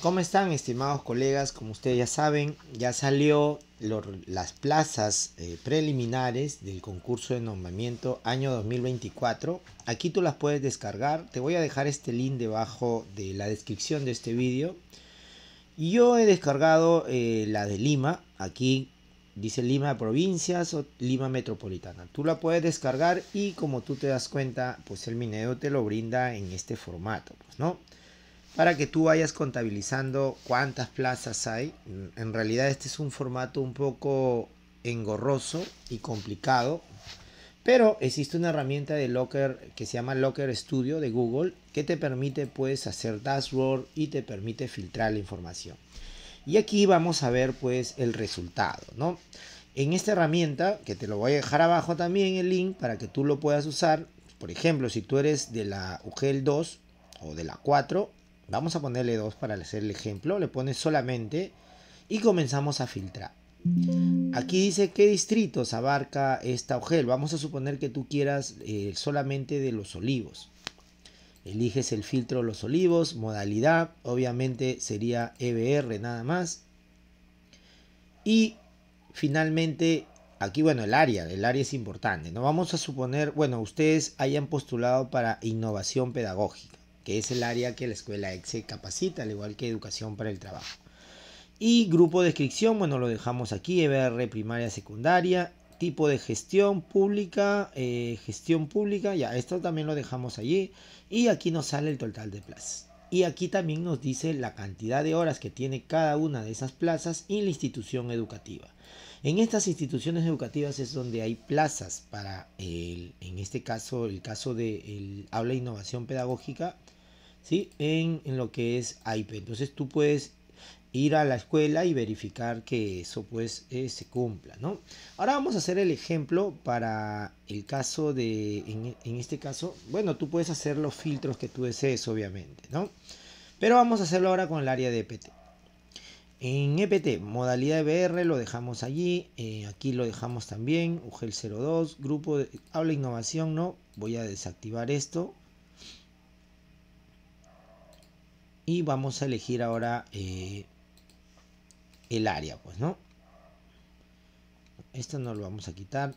¿Cómo están estimados colegas? Como ustedes ya saben, ya salió las plazas eh, preliminares del concurso de nombramiento año 2024. Aquí tú las puedes descargar. Te voy a dejar este link debajo de la descripción de este vídeo. Yo he descargado eh, la de Lima. Aquí dice Lima Provincias o Lima Metropolitana. Tú la puedes descargar y como tú te das cuenta, pues el minero te lo brinda en este formato, pues, ¿no? para que tú vayas contabilizando cuántas plazas hay. Mm, en realidad este es un formato un poco engorroso y complicado, pero existe una herramienta de Locker que se llama Locker Studio de Google que te permite pues hacer dashboard y te permite filtrar la información. Y aquí vamos a ver pues el resultado, ¿no? En esta herramienta, que te lo voy a dejar abajo también el link para que tú lo puedas usar, por ejemplo, si tú eres de la UGEL 2 o de la 4, Vamos a ponerle dos para hacer el ejemplo. Le pones solamente y comenzamos a filtrar. Aquí dice qué distritos abarca esta OGEL. Vamos a suponer que tú quieras eh, solamente de los olivos. Eliges el filtro de los olivos, modalidad, obviamente sería EBR nada más. Y finalmente, aquí bueno, el área, el área es importante. No vamos a suponer, bueno, ustedes hayan postulado para innovación pedagógica que es el área que la escuela EXE capacita, al igual que educación para el trabajo. Y grupo de inscripción, bueno, lo dejamos aquí, EBR primaria, secundaria, tipo de gestión pública, eh, gestión pública, ya, esto también lo dejamos allí. Y aquí nos sale el total de plazas. Y aquí también nos dice la cantidad de horas que tiene cada una de esas plazas y la institución educativa. En estas instituciones educativas es donde hay plazas para, en este caso, el caso del de aula de innovación pedagógica, en, lo que es IP, Entonces tú puedes ir a la escuela y verificar que eso pues eh, se cumpla, Ahora vamos a hacer el ejemplo para el caso de, en, este caso, bueno, tú puedes hacer los filtros que tú desees, obviamente, ¿no? Pero vamos a hacerlo ahora con el área de EPT. En EPT, modalidad EBR lo dejamos allí, eh, aquí lo dejamos también, UGEL 02, grupo de habla innovación, ¿no? Voy a desactivar esto, y vamos a elegir ahora eh, el área pues no esto no lo vamos a quitar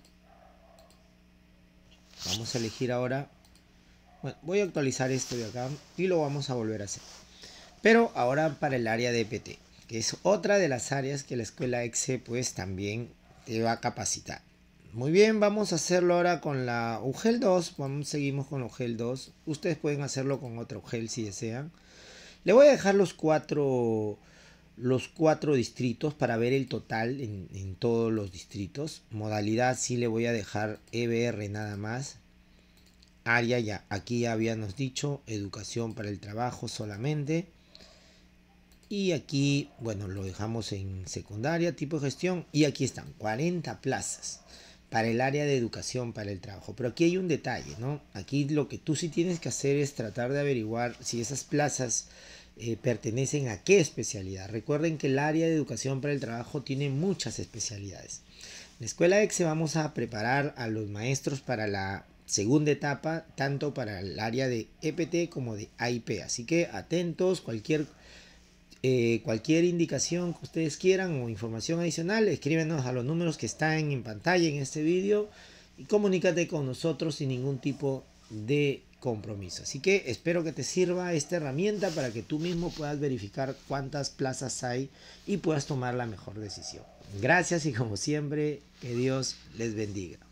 vamos a elegir ahora bueno, voy a actualizar esto de acá y lo vamos a volver a hacer pero ahora para el área de PT que es otra de las áreas que la escuela EXE pues también te va a capacitar muy bien, vamos a hacerlo ahora con la UGEL 2. seguimos con UGEL 2. Ustedes pueden hacerlo con otro UGEL si desean. Le voy a dejar los cuatro, los cuatro distritos para ver el total en, en todos los distritos. Modalidad sí le voy a dejar EBR nada más. Área ya, aquí ya habíamos dicho, educación para el trabajo solamente. Y aquí, bueno, lo dejamos en secundaria, tipo de gestión. Y aquí están, 40 plazas para el área de educación, para el trabajo. Pero aquí hay un detalle, ¿no? Aquí lo que tú sí tienes que hacer es tratar de averiguar si esas plazas eh, pertenecen a qué especialidad. Recuerden que el área de educación para el trabajo tiene muchas especialidades. En la escuela EXE vamos a preparar a los maestros para la segunda etapa, tanto para el área de EPT como de AIP. Así que atentos, cualquier eh, cualquier indicación que ustedes quieran o información adicional, escríbenos a los números que están en pantalla en este vídeo y comunícate con nosotros sin ningún tipo de compromiso. Así que espero que te sirva esta herramienta para que tú mismo puedas verificar cuántas plazas hay y puedas tomar la mejor decisión. Gracias y como siempre, que Dios les bendiga.